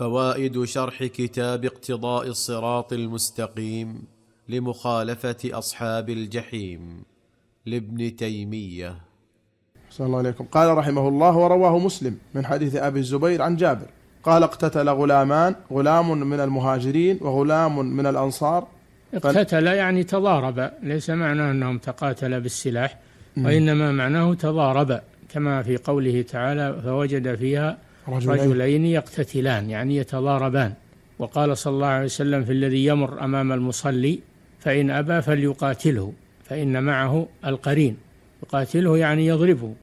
فوائد شرح كتاب اقتضاء الصراط المستقيم لمخالفه اصحاب الجحيم لابن تيميه صلى الله عليكم قال رحمه الله ورواه مسلم من حديث ابي الزبير عن جابر قال اقتتل غلامان غلام من المهاجرين وغلام من الانصار اقتتل يعني تضارب ليس معناه انهم تقاتلا بالسلاح وانما معناه تضارب كما في قوله تعالى فوجد فيها رجلين, رجلين يقتتلان يعني يتضاربان وقال صلى الله عليه وسلم في الذي يمر أمام المصلي فإن أبى فليقاتله فإن معه القرين يقاتله يعني يضربه